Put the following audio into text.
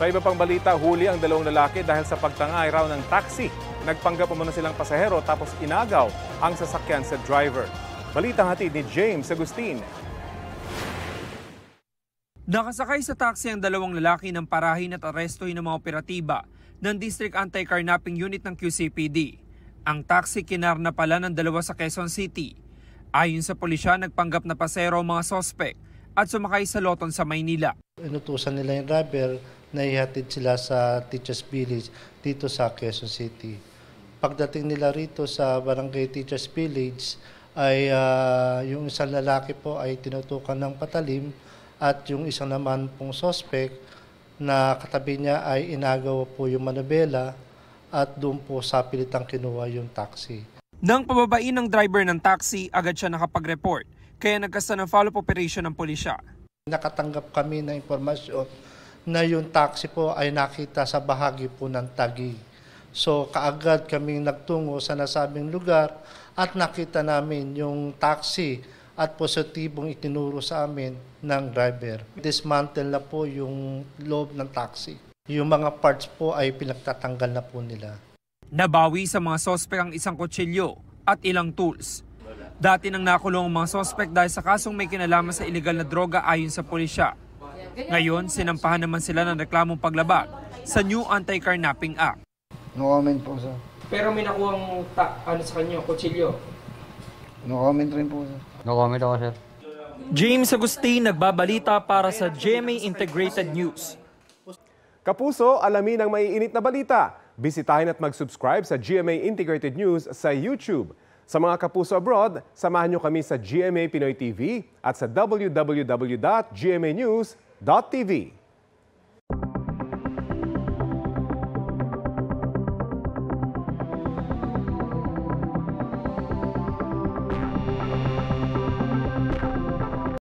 Sa iba pang balita, huli ang dalawang lalaki dahil sa pagtangay raw ng taxi. Nagpanggap umano silang pasahero tapos inagaw ang sasakyan sa driver. Balita hatid ni James Agustin. Nakasakay sa taxi ang dalawang lalaki ng parahin at arestohin ng mga operatiba ng District Anti-Carnapping Unit ng QCPD. Ang taxi kinarna pala ng dalawa sa Quezon City. Ayon sa pulisya, nagpanggap na pasero ang mga sospek at sumakay sa loton sa Maynila. Inutusan nila yung driver na ihatid sila sa Teachers Village dito sa Quezon City. Pagdating nila rito sa Barangay Teachers Village ay uh, yung isang lalaki po ay tinutukan ng patalim at yung isang naman pong suspect na katabi niya ay inagawa po yung manabela at doon po sa pilitang kinuha yung taxi. Nang pababain ng driver ng taxi, agad siya nakapag-report kaya nagkasa ng follow-up operation ng pulisya. Nakatanggap kami ng impormasyon na yung taxi po ay nakita sa bahagi po ng Tagi. So kaagad kaming nagtungo sa nasabing lugar at nakita namin yung taxi at positibong itinuro sa amin ng driver. Dismantle na po yung loob ng taxi. Yung mga parts po ay pinagtatanggal na po nila. Nabawi sa mga sospek ang isang kutsilyo at ilang tools Dati nang nakulong ang mga sospek dahil sa kasong may kinalaman sa ilegal na droga ayon sa pulisya. Ngayon, sinampahan naman sila ng reklamong paglabag sa New Anti-Carnapping Act. No comment po, sir. Pero may nakuhang ta- ano sa kanya, kutsilyo. No comment rin po, sir. No comment ako, sir. James Agustin nagbabalita para sa GMA Integrated News. Kapuso, alamin ang maiinit na balita. Bisitahin at mag-subscribe sa GMA Integrated News sa YouTube. Sa mga kapuso abroad, samahan nyo kami sa GMA Pinoy TV at sa www.gmanews.tv.